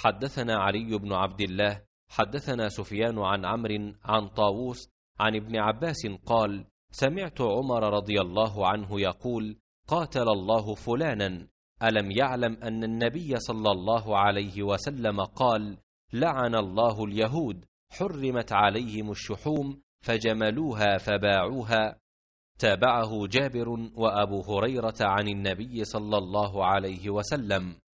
حدثنا علي بن عبد الله حدثنا سفيان عن عمرو عن طاووس عن ابن عباس قال سمعت عمر رضي الله عنه يقول قاتل الله فلانا الم يعلم ان النبي صلى الله عليه وسلم قال لعن الله اليهود حرمت عليهم الشحوم فجملوها فباعوها تابعه جابر وابو هريره عن النبي صلى الله عليه وسلم